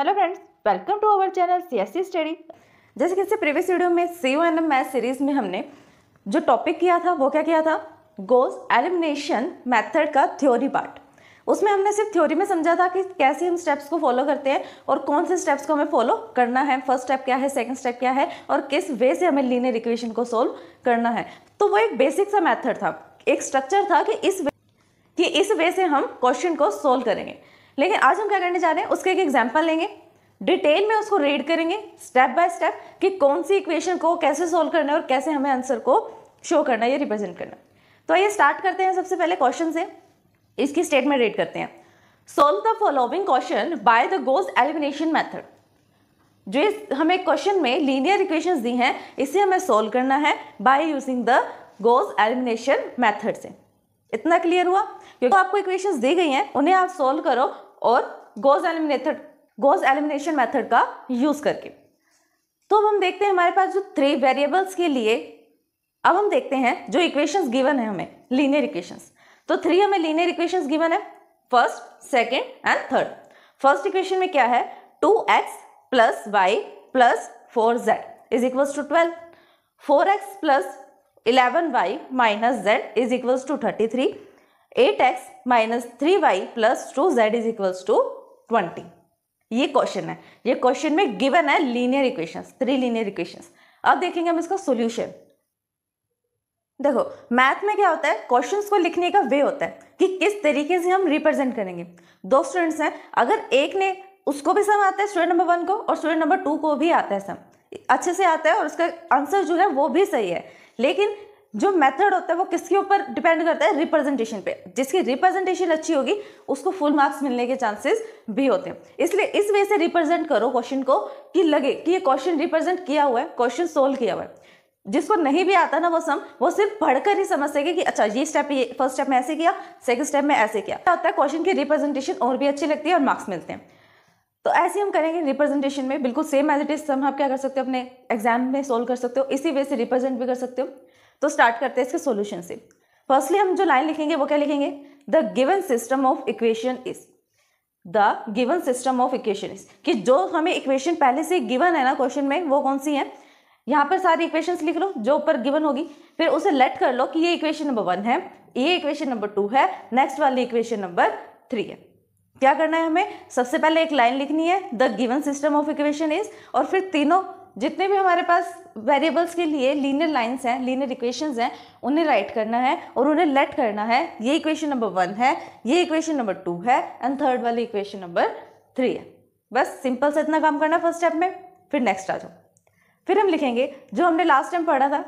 hello friends welcome to our channel C S study जैसे कि इससे प्रीवियस वीडियो में C O N M math series में हमने जो टॉपिक किया था वो क्या किया था गोस एलिमिनेशन मेथड का थ्योरी पार्ट उसमें हमने सिर्फ थ्योरी में समझा था कि कैसे हम स्टेप्स को फॉलो करते हैं और कौन से स्टेप्स को हमें फॉलो करना है फर्स्ट स्टेप क्या है सेकंड स्टेप क्या है और किस वे से हमें लीनियर इक्वेशन को सोल्व करना है तो वो एक बेसिक सा मेथड था एक स्ट्रक्चर था कि इस वे, कि इस वे से हम क्वेश्चन को सोल्व करेंगे लेकिन आज हम क्या करने जा रहे हैं उसके एक एग्जाम्पल लेंगे डिटेल में उसको रीड करेंगे स्टेप बाय स्टेप कि कौन सी इक्वेशन को कैसे सोल्व करना है और कैसे हमें आंसर को शो करना है या रिप्रेजेंट करना तो आइए स्टार्ट करते हैं सबसे पहले क्वेश्चन से इसकी स्टेटमेंट रीड करते हैं solve the following question by the Gauss elimination method जो इस हमें क्वेश्चन में लीनियर इक्वेशन दी हैं इसे हमें सोल्व करना है by using the Gauss elimination method से इतना क्लियर हुआ क्योंकि आपको इक्वेशंस दी गई हैं उन्हें आप सोल्व करो और Gauss elimination Gauss elimination method का यूज़ करके तो अब हम देखते हैं हमारे पास जो थ्री वेरिएबल्स के लिए अब हम देखते हैं जो इक्वेशंस गिवन है हमें लीनियर इक्वेशंस तो थ्री हमें लीनियर इक्वेशंस गिवन है first second and third first equation में क्या है two x plus y plus four z is equals to twelve four x plus eleven y minus z is equals to thirty three eight x minus three y plus two z is equals to twenty ये question है ये question में given है linear equation three linear equation अब देखेंगे हम इसका solution देखो मैथ में क्या होता है क्वेश्चंस को लिखने का वे होता है कि किस तरीके से हम रिप्रेजेंट करेंगे दो स्टूडेंट्स हैं अगर एक ने उसको भी सम आता है स्टूडेंट नंबर वन को और स्टूडेंट नंबर टू को भी आता है सम अच्छे से आता है और उसका आंसर जो है वो भी सही है लेकिन जो मेथड होता है वो किसके ऊपर डिपेंड करता है रिप्रेजेंटेशन पे जिसकी रिप्रेजेंटेशन अच्छी होगी उसको फुल मार्क्स मिलने के चांसेस भी होते हैं इसलिए इस वे से रिप्रेजेंट करो क्वेश्चन को कि लगे कि ये क्वेश्चन रिप्रेजेंट किया हुआ है क्वेश्चन सोल्व किया हुआ है जिसको नहीं भी आता ना वो सम वो सिर्फ पढ़कर ही समझ सके कि अच्छा ये स्टेप ये फर्स्ट स्टेप में ऐसे किया सेकंड स्टेप में ऐसे किया क्या होता है क्वेश्चन की रिप्रेजेंटेशन और भी अच्छी लगती है और मार्क्स मिलते हैं तो ऐसे हम करेंगे रिप्रेजेंटेशन में बिल्कुल सेम एज इट इज सम आप क्या कर सकते हो अपने एग्जाम में सोल्व कर सकते हो इसी वे से रिप्रेजेंट भी कर सकते हो तो स्टार्ट करते हैं इसके सोल्यूशन से फर्स्टली हम जो लाइन लिखेंगे वो क्या लिखेंगे the given system of equation is the given system of equation is कि जो हमें इक्वेशन पहले से गिवन है ना क्वेश्चन में वो कौन सी है यहाँ पर सारी इक्वेशंस लिख लो जो ऊपर गिवन होगी फिर उसे लेट कर लो कि ये इक्वेशन नंबर वन है ये इक्वेशन नंबर टू है नेक्स्ट वाली इक्वेशन नंबर थ्री है क्या करना है हमें सबसे पहले एक लाइन लिखनी है the given system of equation is और फिर तीनों जितने भी हमारे पास वेरिएबल्स के लिए लीनियर लाइंस हैं लीनियर इक्वेशंस हैं उन्हें राइट करना है और उन्हें लेट करना है ये इक्वेशन नंबर वन है ये इक्वेशन नंबर टू है एंड थर्ड वाली इक्वेशन नंबर थ्री है बस सिंपल से इतना काम करना फर्स्ट स्टेप में फिर नेक्स्ट आ जाओ फिर हम लिखेंगे जो हमने लास्ट टाइम पढ़ा था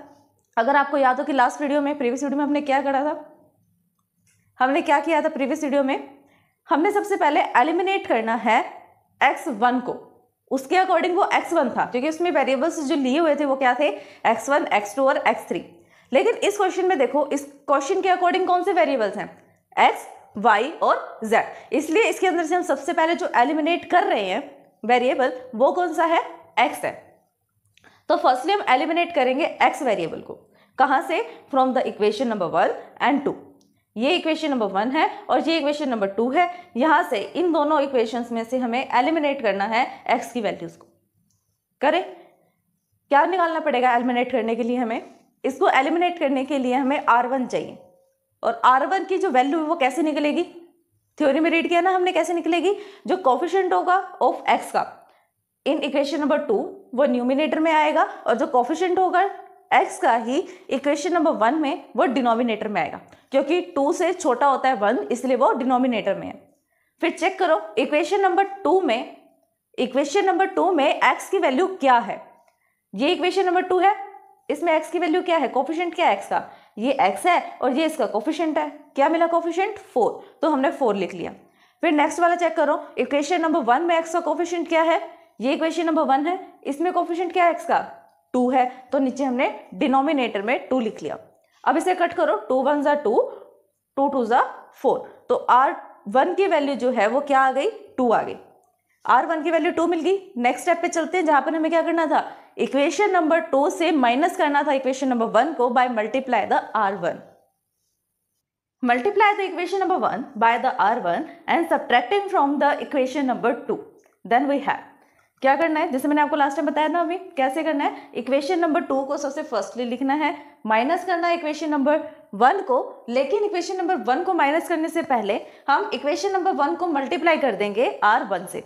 अगर आपको याद हो कि लास्ट वीडियो में प्रीवियस वीडियो में हमने क्या करा था हमने क्या किया था प्रीवियस वीडियो में हमने सबसे पहले एलिमिनेट करना है एक्स वन को उसके अकॉर्डिंग वो एक्स वन था क्योंकि उसमें वेरिएबल्स जो लिए हुए थे वो क्या थे एक्स वन एक्स टू और एक्स थ्री लेकिन इस क्वेश्चन में देखो इस क्वेश्चन के अकॉर्डिंग कौन से वेरिएबल्स हैं एक्स वाई और जेड इसलिए इसके अंदर से हम सबसे पहले जो एलिमिनेट कर रहे हैं वेरिएबल वो कौन सा है एक्स है तो फर्स्टली हम एलिमिनेट करेंगे एक्स वेरिएबल को कहाँ से from the equation number one and two ये इक्वेशन नंबर वन है और ये इक्वेशन नंबर टू है यहाँ से इन दोनों इक्वेशंस में से हमें एलिमिनेट करना है एक्स की वैल्यूज़ को करें क्या निकालना पड़ेगा एलिमिनेट करने के लिए हमें इसको एलिमिनेट करने के लिए हमें आर वन चाहिए और आर वन की जो वैल्यू है वो कैसे निकलेगी थ्योरी में रीड किया ना हमने कैसे निकलेगी जो कॉफिशेंट होगा ऑफ एक्स का इन इक्वेशन नंबर टू वो न्यूमिनेटर में आएगा और जो कॉफिशेंट होगा एक्स का ही इक्वेशन नंबर वन में वो डिनोमिनेटर में आएगा क्योंकि टू से छोटा होता है वन इसलिए वो डिनोमिनेटर में है फिर चेक करो इक्वेशन नंबर टू में इक्वेशन नंबर टू में एक्स की वैल्यू क्या है ये इक्वेशन नंबर टू है इसमें एक्स की वैल्यू क्या है कोफिशेंट क्या है एक्स का ये एक्स है और ये इसका कोफिशियंट है क्या मिला कोफिशियंट फोर तो हमने फोर लिख लिया फिर नेक्स्ट वाला चेक करो इक्वेशन नंबर वन में एक्स का कोफिशेंट क्या है ये इक्वेशन नंबर वन है इसमें कोफिशियंट क्या है एक्स का टू है तो नीचे हमने डिनोमिनेटर में टू लिख लिया अब इसे कट करो टू वन ज़ा टू टू टू ज़ा फोर तो आर वन की वैल्यू जो है वो क्या आ गई टू आ गई आर वन की वैल्यू टू मिल गई नेक्स्ट स्टेप पे चलते हैं जहाँ पर हमें क्या करना था इक्वेशन नंबर टू से माइनस करना था इक्वेशन नंबर वन को by multiply the R one multiply the equation number one by the R one and subtracting from the equation number two then we have क्या करना है जैसे मैंने आपको लास्ट टाइम बताया ना अभी कैसे करना है इक्वेशन नंबर टू को सबसे फर्स्टली लिखना है माइनस करना है इक्वेशन नंबर वन को लेकिन इक्वेशन नंबर वन को माइनस करने से पहले हम इक्वेशन नंबर वन को मल्टीप्लाई कर देंगे आर वन से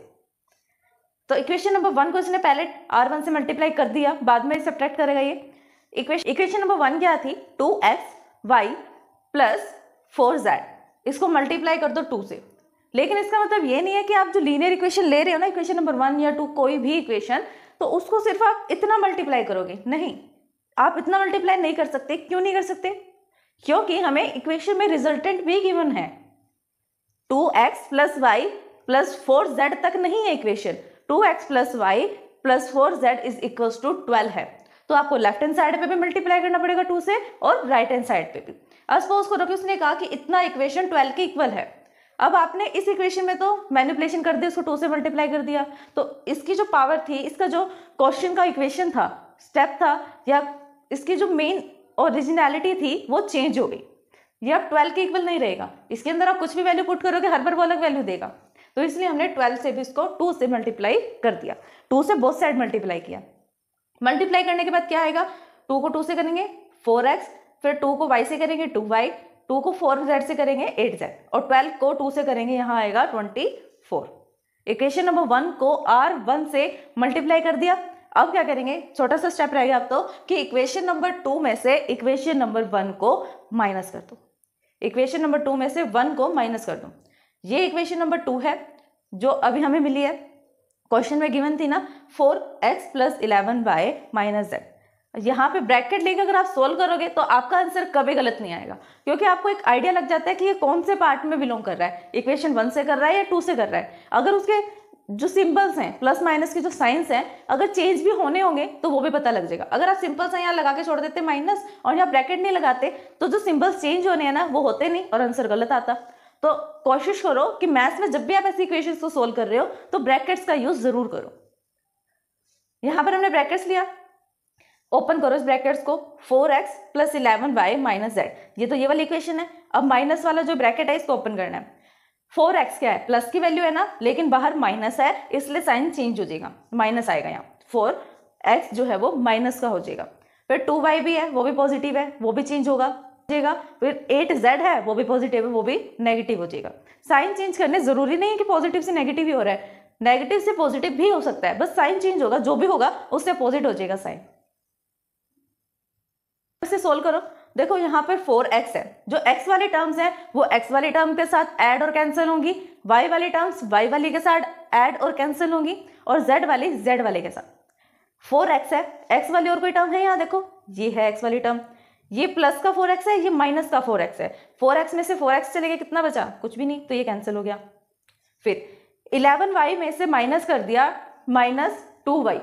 तो इक्वेशन नंबर वन को इसने पहले आर वन से मल्टीप्लाई कर दिया बाद में सब्ट्रैक्ट करेगा ये इक्वेशन इक्वेशन नंबर वन क्या थी two x y plus four z इसको मल्टीप्लाई कर दो टू से लेकिन इसका मतलब ये नहीं है कि आप जो लीनियर इक्वेशन ले रहे हो ना इक्वेशन नंबर वन या टू कोई भी इक्वेशन तो उसको सिर्फ आप इतना मल्टीप्लाई करोगे नहीं आप इतना मल्टीप्लाई नहीं कर सकते क्यों नहीं कर सकते क्योंकि हमें इक्वेशन में रिजल्टेंट भी गिवन है two x plus y plus four z तक नहीं है equation two x plus y plus four z is equal to twelve है तो आपको लेफ्ट हैंड साइड पे भी मल्टीप्लाई करना पड़ेगा टू से और राइट हैंड साइड पे भी अब को रखिए उसने कहा कि इतना इक्वेशन ट्वेल्व के इक्वल है अब आपने इस इक्वेशन में तो मैनिपुलेशन कर दिया उसको टू से मल्टीप्लाई कर दिया तो इसकी जो पावर थी इसका जो क्वेश्चन का इक्वेशन था स्टेप था या इसकी जो मेन ओरिजिनलिटी थी वो चेंज हो गई ये अब ट्वेल्व के इक्वल नहीं रहेगा इसके अंदर आप कुछ भी वैल्यू पुट करोगे हर बार वो अलग वैल्यू देगा तो इसलिए हमने ट्वेल्व से भी इसको टू से मल्टीप्लाई कर दिया टू से बहुत साइड मल्टीप्लाई किया मल्टीप्लाई करने के बाद क्या आएगा टू को टू से करेंगे फोर एक्स फिर टू को वाई से करेंगे टू वाई टू को फोर जेड से करेंगे एट जेड और ट्वेल्व को टू से करेंगे यहाँ आएगा twenty four equation number one को आर वन से मल्टीप्लाई कर दिया अब क्या करेंगे छोटा सा स्टेप रहेगा आप तो कि इक्वेशन नंबर टू में से इक्वेशन नंबर वन को माइनस कर दो इक्वेशन नंबर टू में से वन को माइनस कर दो ये इक्वेशन नंबर टू है जो अभी हमें मिली है क्वेश्चन में गिवन थी ना four x plus eleven by minus z यहाँ पे ब्रैकेट लेके अगर आप सोल्व करोगे तो आपका आंसर कभी गलत नहीं आएगा क्योंकि आपको एक आइडिया लग जाता है कि ये कौन से पार्ट में बिलोंग कर रहा है इक्वेशन वन से कर रहा है या टू से कर रहा है अगर उसके जो सिंपल्स हैं प्लस माइनस के जो साइंस हैं अगर चेंज भी होने होंगे तो वो भी पता लग जाएगा अगर आप सिंपल्स हैं यहाँ लगा के छोड़ देते माइनस और यहाँ ब्रैकेट नहीं लगाते तो जो सिंपल्स चेंज होने हैं ना वो होते नहीं और आंसर गलत आता तो कोशिश करो कि मैथ्स में जब भी आप ऐसी इक्वेशन को सोल्व कर रहे हो तो ब्रैकेट्स का यूज़ ज़रूर करो यहाँ पर हमने ब्रैकेट्स लिया ओपन करो इस ब्रैकेट्स को four x plus eleven y minus z ये तो ये वाली इक्वेशन है अब माइनस वाला जो ब्रैकेट है इसको ओपन करना है फोर एक्स क्या है प्लस की वैल्यू है ना लेकिन बाहर माइनस है इसलिए साइन चेंज हो जाएगा माइनस आएगा यहाँ फोर एक्स जो है वो माइनस का हो जाएगा फिर टू वाई भी है वो भी पॉजिटिव है वो भी चेंज होगा जाएगा फिर एट जेड है वो भी पॉजिटिव है वो भी नेगेटिव हो जाएगा साइन चेंज करने जरूरी नहीं है कि पॉजिटिव से नेगेटिव ही हो रहा है नेगेटिव से पॉजिटिव भी हो सकता है बस साइन चेंज होगा जो भी होगा उससे अपोजिट हो जाएगा साइन से सोल्व करो देखो यहाँ पर फोर एक्स है जो एक्स वाले टर्म्स हैं वो एक्स वाले टर्म के साथ ऐड और कैंसिल होंगी वाई वाले टर्म्स वाई वाले के साथ ऐड और कैंसिल होंगी और जेड वाली जेड वाले के साथ फोर एक्स है एक्स वाली और कोई टर्म है यहाँ देखो ये है एक्स वाली टर्म ये प्लस का फोर एक्स है ये माइनस का फोर एक्स है फोर एक्स में से फोर एक्स चले गए कितना बचा कुछ भी नहीं तो ये कैंसिल हो गया फिर इलेवन वाई में से माइनस कर दिया minus two y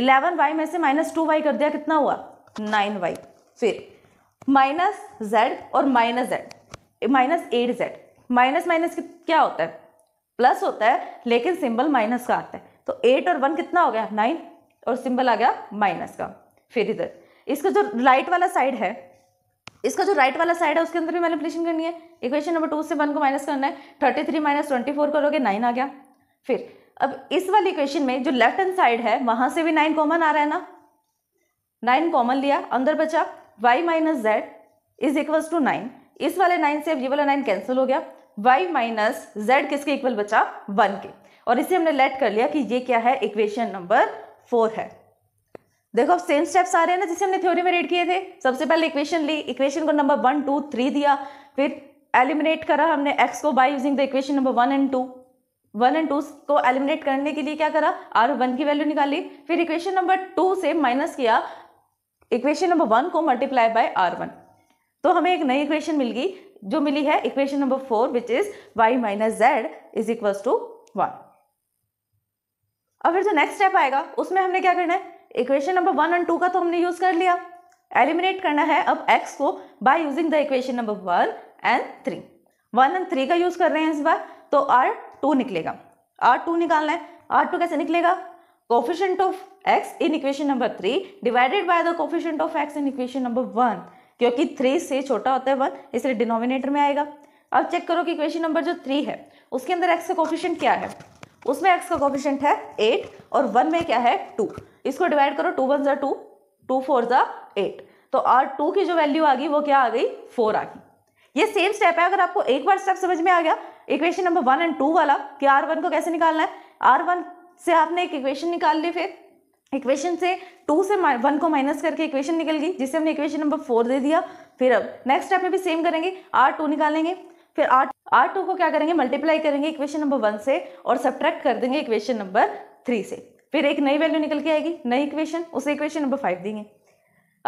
eleven y में से माइनस टू वाई कर दिया कितना हुआ नाइन वाई फिर माइनस जेड और minus z minus eight z minus minus क्या होता है प्लस होता है लेकिन सिंबल माइनस का आता है तो एट और वन कितना हो गया नाइन और सिंबल आ गया माइनस का फिर इधर इसका जो राइट वाला साइड है इसका जो राइट वाला साइड है उसके अंदर भी मैनिपुलेशन करनी है इक्वेशन नंबर टू से वन को माइनस करना है thirty three minus twenty four करोगे नाइन आ गया फिर अब इस वाली इक्वेशन में जो लेफ्ट हैंड साइड है वहां से भी नाइन कॉमन आ रहा है ना नाइन कॉमन लिया अंदर बचा y minus z is equals to nine इस वाले नाइन से अब ये वाला नाइन कैंसिल हो गया वाई माइनस जेड किसके इक्वल बचा वन के और इसे हमने लेट कर लिया कि ये क्या है इक्वेशन नंबर फोर है देखो अब सेम स्टेप्स आ रहे हैं ना जिसे हमने थ्योरी में रीड किए थे सबसे पहले इक्वेशन ली इक्वेशन को नंबर वन टू थ्री दिया फिर एलिमिनेट करा हमने एक्स को by using the equation number one and two one and two को एलिमिनेट करने के लिए क्या करा आर वन की वैल्यू निकाली फिर इक्वेशन नंबर टू से माइनस किया इक्वेशन नंबर वन को मल्टीप्लाई बाय आर वन तो हमें एक नई इक्वेशन मिल गई जो मिली है equation number four which is y minus z is equal to one और फिर जो नेक्स्ट स्टेप आएगा उसमें हमने क्या करना है equation number one and two का तो हमने यूज कर लिया एलिमिनेट करना है अब एक्स को by using the equation number one and three one and three का यूज कर रहे हैं इस बार तो आर टू निकलेगा आर टू निकालना है आर टू कैसे निकलेगा coefficient of x in equation number three divided by the coefficient of x in equation number one क्योंकि थ्री से छोटा होता है वन इसलिए डिनोमिनेटर में आएगा अब चेक करो कि इक्वेशन नंबर जो थ्री है उसके अंदर एक्स का कोफिशेंट क्या है उसमें एक्स का कोफिशेंट है एट और वन में क्या है टू इसको डिवाइड करो टू वन ज़ा टू टू फोर ज़ा एट तो आर टू की जो वैल्यू आ गई वो क्या आ गई फोर आ गई ये सेम स्टेप है अगर आपको एक बार स्टेप समझ में आ गया equation number one and two वाला कि आर वन को कैसे निकालना है आर वन से आपने एक इक्वेशन निकाल ली फिर इक्वेशन से टू से वन को माइनस करके इक्वेशन निकल गई जिससे हमने इक्वेशन नंबर फोर दे दिया फिर अब नेक्स्ट स्टेप में भी सेम करेंगे आर टू निकालेंगे फिर आर आर टू को क्या करेंगे मल्टीप्लाई करेंगे इक्वेशन नंबर वन से और सब्ट्रैक्ट कर देंगे इक्वेशन नंबर थ्री से फिर एक नई वैल्यू निकल के आएगी नई इक्वेशन उसे इक्वेशन नंबर फाइव देंगे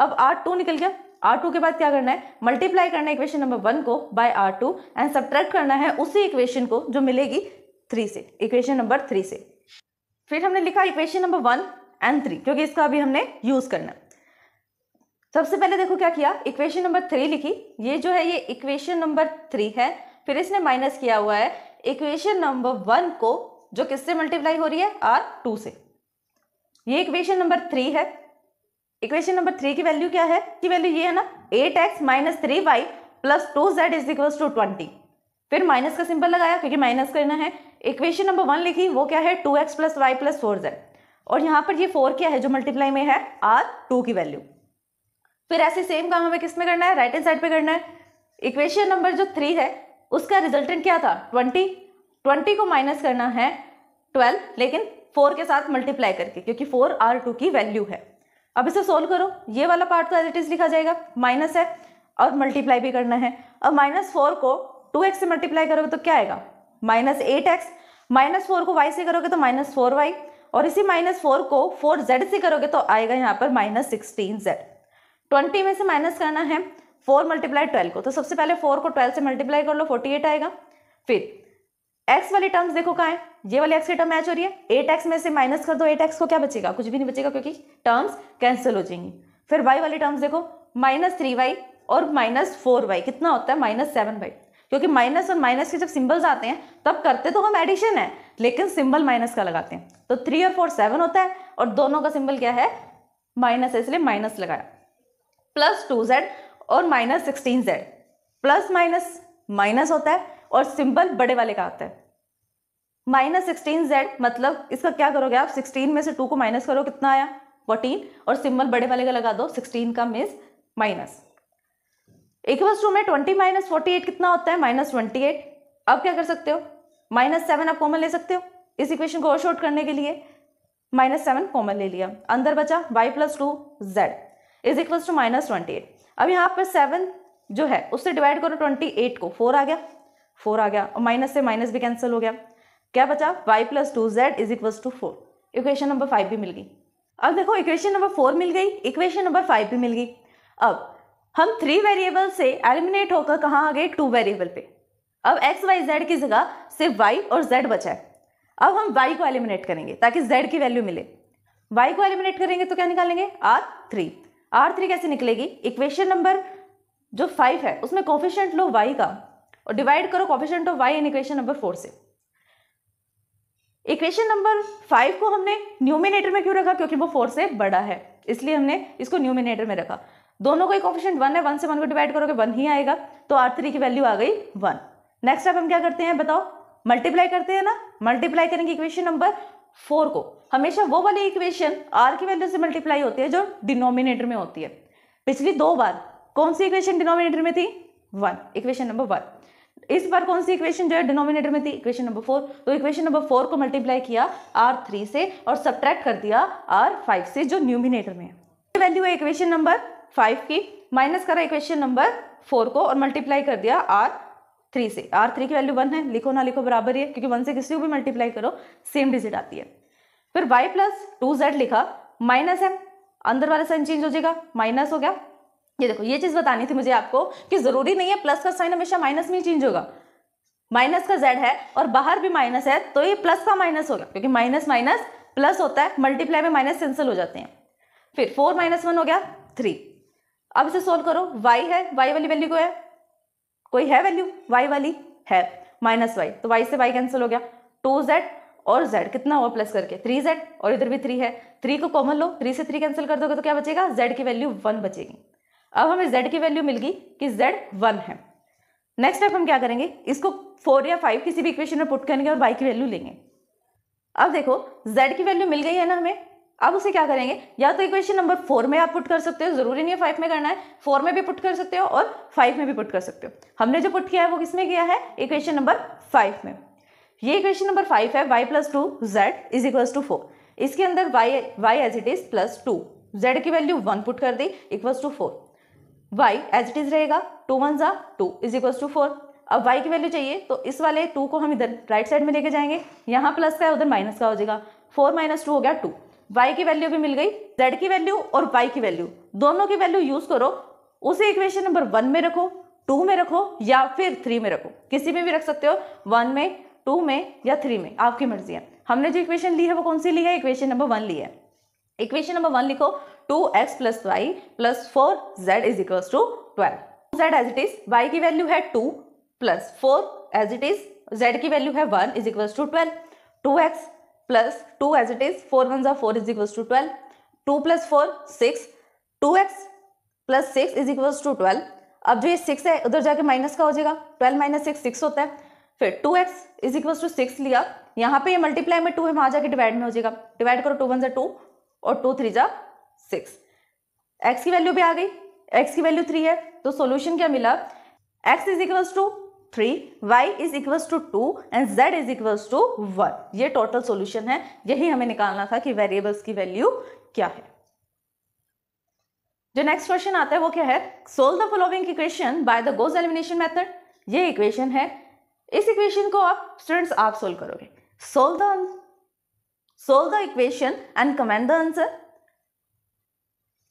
अब आर टू निकल गया आर टू के बाद क्या करना है मल्टीप्लाई करना है इक्वेशन नंबर वन को by R two and subtract करना है उसी इक्वेशन को जो मिलेगी थ्री से इक्वेशन नंबर थ्री से फिर हमने लिखा equation number one and three क्योंकि इसका अभी हमने यूज़ करना है सबसे पहले देखो क्या किया इक्वेशन नंबर थ्री लिखी ये जो है ये इक्वेशन नंबर थ्री है फिर इसने माइनस किया हुआ है इक्वेशन नंबर वन को जो किससे मल्टीप्लाई हो रही है आर टू से ये इक्वेशन नंबर थ्री है इक्वेशन नंबर थ्री की वैल्यू क्या है की वैल्यू ये है ना eight x minus three y plus two z is equals to twenty फिर माइनस का सिंबल लगाया क्योंकि माइनस करना है इक्वेशन नंबर वन लिखी वो क्या है two x plus y plus four z और यहाँ पर ये फोर क्या है जो मल्टीप्लाई में है आर टू की वैल्यू फिर ऐसे सेम काम हमें किस में करना है राइट हैंड साइड पे करना है इक्वेशन नंबर जो थ्री है उसका रिजल्टेंट क्या था ट्वेंटी ट्वेंटी को माइनस करना है ट्वेल्व लेकिन फोर के साथ मल्टीप्लाई करके क्योंकि फोर आर टू की वैल्यू है अब इसे सोल्व करो ये वाला पार्ट तो एज इट इज लिखा जाएगा माइनस है और मल्टीप्लाई भी करना है अब माइनस फोर को टू एक्स से मल्टीप्लाई करोगे तो क्या आएगा minus eight x minus four को वाई से करोगे तो माइनस फोर वाई और इसी माइनस फोर को फोर जेड से करोगे तो आएगा यहाँ पर माइनस सिक्सटीन जेड ट्वेंटी में से माइनस करना है फोर मल्टीप्लाई ट्वेल्व को तो सबसे पहले फोर को ट्वेल्व से मल्टीप्लाई कर लो फोर्टी एट आएगा फिर एक्स वाली टर्म्स देखो कहाँ है ये वाली एक्स की टर्म मैच हो रही है एट एक्स में से माइनस कर दो एट एक्स को क्या बचेगा कुछ भी नहीं बचेगा क्योंकि टर्म्स कैंसिल हो जाएंगी फिर वाई वाली टर्म्स देखो माइनस थ्री वाई और माइनस फोर वाई कितना होता है माइनस सेवन वाई क्योंकि माइनस और माइनस के जब सिंबल्स आते हैं तब करते तो हम एडिशन है लेकिन सिंबल माइनस का लगाते हैं तो थ्री और फोर सेवन होता है और दोनों का सिंबल क्या है माइनस है इसलिए माइनस लगाया प्लस टू जेड और minus sixteen z plus minus minus होता है और सिंबल बड़े वाले का आता है माइनस सिक्सटीन जेड मतलब इसका क्या करोगे आप सिक्सटीन में से टू को माइनस करो कितना आया फोर्टीन और सिंबल बड़े वाले का लगा दो सिक्सटीन का मीन्स माइनस इक्वल्स टू में ट्वेंटी माइनस फोर्टी एट कितना होता है माइनस ट्वेंटी एट अब क्या कर सकते हो माइनस सेवन आप कॉमन ले सकते हो इस इक्वेशन को और शॉर्ट करने के लिए माइनस सेवन कॉमन ले लिया अंदर बचा y plus two z is equal to minus twenty eight अब यहाँ पर सेवन जो है उससे डिवाइड करो ट्वेंटी एट को फोर आ गया फोर आ गया और माइनस से माइनस भी कैंसिल हो गया क्या बचा y plus two z is equal to four equation number five भी मिल गई अब देखो इक्वेशन नंबर फोर मिल गई इक्वेशन नंबर फाइव भी मिल गई अब हम थ्री वेरिएबल से एलिमिनेट होकर कहाँ आ गए टू वेरिएबल पे अब एक्स वाई जेड की जगह सिर्फ वाई और जेड बचा है अब हम वाई को एलिमिनेट करेंगे ताकि जेड की वैल्यू मिले वाई को एलिमिनेट करेंगे तो क्या निकालेंगे आर थ्री आर थ्री कैसे निकलेगी इक्वेशन नंबर जो फाइव है उसमें कॉफिशेंट लो वाई का और डिवाइड करो coefficient of y in equation number four से इक्वेशन नंबर फाइव को हमने न्यूमिनेटर में क्यों रखा क्योंकि वो फोर से बड़ा है इसलिए हमने इसको न्यूमिनेटर में रखा दोनों का ही कॉफिशेंट वन है वन से वन को डिवाइड करोगे वन ही आएगा तो आर थ्री की वैल्यू आ गई वन नेक्स्ट आप हम क्या करते हैं बताओ मल्टीप्लाई करते हैं ना मल्टीप्लाई करेंगे इक्वेशन नंबर फोर को हमेशा वो वाली इक्वेशन आर की वैल्यू से मल्टीप्लाई होती है जो डिनोमिनेटर में होती है पिछली दो बार कौन सी इक्वेशन डिनोमिनेटर में थी वन इक्वेशन नंबर वन इस बार कौन सी इक्वेशन जो है डिनोमिनेटर में थी इक्वेशन नंबर फोर तो इक्वेशन नंबर फोर को मल्टीप्लाई किया आर थ्री से और सब्ट्रैक्ट कर दिया आर फाइव से जो न्यूमिनेटर में है वैल्यू है इक्वेशन नंबर फाइव की माइनस करा इक्वेशन नंबर फोर को और मल्टीप्लाई कर दिया आर थ्री से आर थ्री की वैल्यू वन है लिखो ना लिखो बराबर ही है क्योंकि वन से किसी को भी मल्टीप्लाई करो सेम डिजिट आती है फिर वाई प्लस टू जेड लिखा माइनस है अंदर वाला साइन चेंज हो जाएगा माइनस हो गया ये देखो ये चीज़ बतानी थी मुझे आपको कि ज़रूरी नहीं है प्लस का साइन हमेशा माइनस में चेंज होगा माइनस का जेड है और बाहर भी माइनस है तो ये प्लस का माइनस होगा क्योंकि माइनस माइनस प्लस होता है मल्टीप्लाई में माइनस कैंसिल हो जाते हैं फिर फोर माइनस वन हो गया थ्री अब इसे सोल्व करो वाई है वाई वाली वैल्यू को है कोई है वैल्यू वाई वाली है माइनस वाई तो वाई से वाई कैंसिल हो गया टू जेड और z कितना हुआ प्लस करके थ्री जेड और इधर भी थ्री है थ्री को कॉमन लो थ्री से थ्री कैंसिल कर दोगे तो क्या बचेगा जेड की वैल्यू वन बचेगी अब हमें जेड की वैल्यू मिल गई कि जेड वन है नेक्स्ट स्टेप हम क्या करेंगे इसको फोर या फाइव किसी भी इक्वेशन में पुट करेंगे और वाई की वैल्यू लेंगे अब देखो जेड की वैल्यू मिल गई है ना हमें अब उसे क्या करेंगे या तो इक्वेशन नंबर फोर में आप पुट कर सकते हो जरूरी नहीं है फाइव में करना है फोर में भी पुट कर सकते हो और फाइव में भी पुट कर सकते हो हमने जो पुट किया है वो किसमें किया है इक्वेशन नंबर फाइव में ये इक्वेशन नंबर फाइव है y plus two z is equals to four इसके अंदर y y as it is plus two z की वैल्यू वन पुट कर दी equals to four y as it is रहेगा two one जा two is equals to four अब y की value चाहिए तो इस वाले टू को हम इधर राइट साइड में लेके जाएंगे यहाँ प्लस का है उधर माइनस का हो जाएगा फोर माइनस टू हो गया टू y की वैल्यू भी मिल गई z की वैल्यू और y की वैल्यू दोनों की वैल्यू यूज करो उसे इक्वेशन नंबर वन में रखो टू में रखो या फिर थ्री में रखो किसी में भी रख सकते हो वन में टू में या थ्री में आपकी मर्जी है हमने जो इक्वेशन ली है वो कौन सी ली है इक्वेशन नंबर वन ली है इक्वेशन नंबर वन लिखो two x plus y plus four z is equal to twelve z as it is y की वैल्यू है two plus four as it is z की वैल्यू है one is equal to twelve two x plus two as it is four one जा four is equal to twelve two plus four six two x plus six is equal to twelve अब जो ये six है उधर जाके minus का हो जाएगा ट्वेल्व माइनस सिक्स सिक्स होता है फिर two x is equal to six लिया यहाँ पे ये मल्टीप्लाई में टू है वहाँ जाके डिवाइड में हो जाएगा डिवाइड करो टू वन जा टू और टू थ्री जा सिक्स एक्स की वैल्यू भी आ गई एक्स की वैल्यू थ्री है तो सोल्यूशन क्या मिला x is equals to three y is equals to two and z is equals to one ये टोटल सोल्यूशन है यही हमें निकालना था कि वेरिएबल्स की वैल्यू क्या है जो नेक्स्ट क्वेश्चन आता है वो क्या है solve the following equation by the Gauss elimination method ये इक्वेशन है इस इक्वेशन को आप स्टूडेंट्स आप सोल्व करोगे solve the solve the equation and comment the answer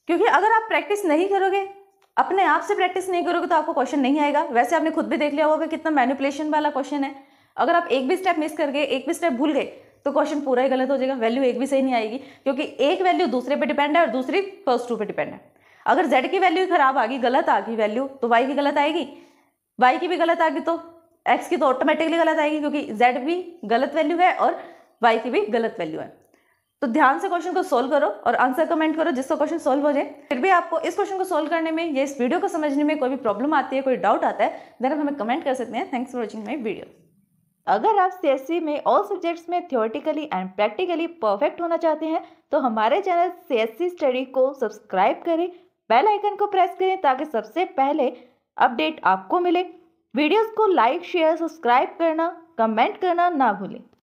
क्योंकि अगर आप प्रैक्टिस नहीं करोगे अपने आप से प्रैक्टिस नहीं करोगे तो आपको क्वेश्चन नहीं आएगा वैसे आपने खुद भी देख लिया होगा कितना मैनिपुलेशन वाला क्वेश्चन है अगर आप एक भी स्टेप मिस कर गए एक भी स्टेप भूल गए तो क्वेश्चन पूरा ही गलत हो जाएगा वैल्यू एक भी सही नहीं आएगी क्योंकि एक वैल्यू दूसरे पे डिपेंड है और दूसरी फर्स्ट टू पे डिपेंड है अगर जेड की वैल्यू खराब आ गई गलत आ गई वैल्यू तो वाई की गलत आएगी वाई की भी गलत आ गई तो एक्स की तो ऑटोमेटिकली गलत आएगी क्योंकि जेड भी गलत वैल्यू है और वाई की भी गलत वैल्यू है तो ध्यान से क्वेश्चन को सोल्व करो और आंसर कमेंट करो जिसका क्वेश्चन सोल्व हो जाए फिर भी आपको इस क्वेश्चन को सोल्व करने में या इस वीडियो को समझने में कोई भी प्रॉब्लम आती है कोई डाउट आता है देन आप हमें कमेंट कर सकते हैं thanks for watching my video अगर आप सी e में ऑल सब्जेक्ट्स में थियोरटिकली एंड प्रैक्टिकली परफेक्ट होना चाहते हैं तो हमारे चैनल सी स्टडी को सब्सक्राइब करें बेल आइकन को प्रेस करें ताकि सबसे पहले अपडेट आपको मिले वीडियोस को लाइक शेयर सब्सक्राइब करना कमेंट करना ना भूलें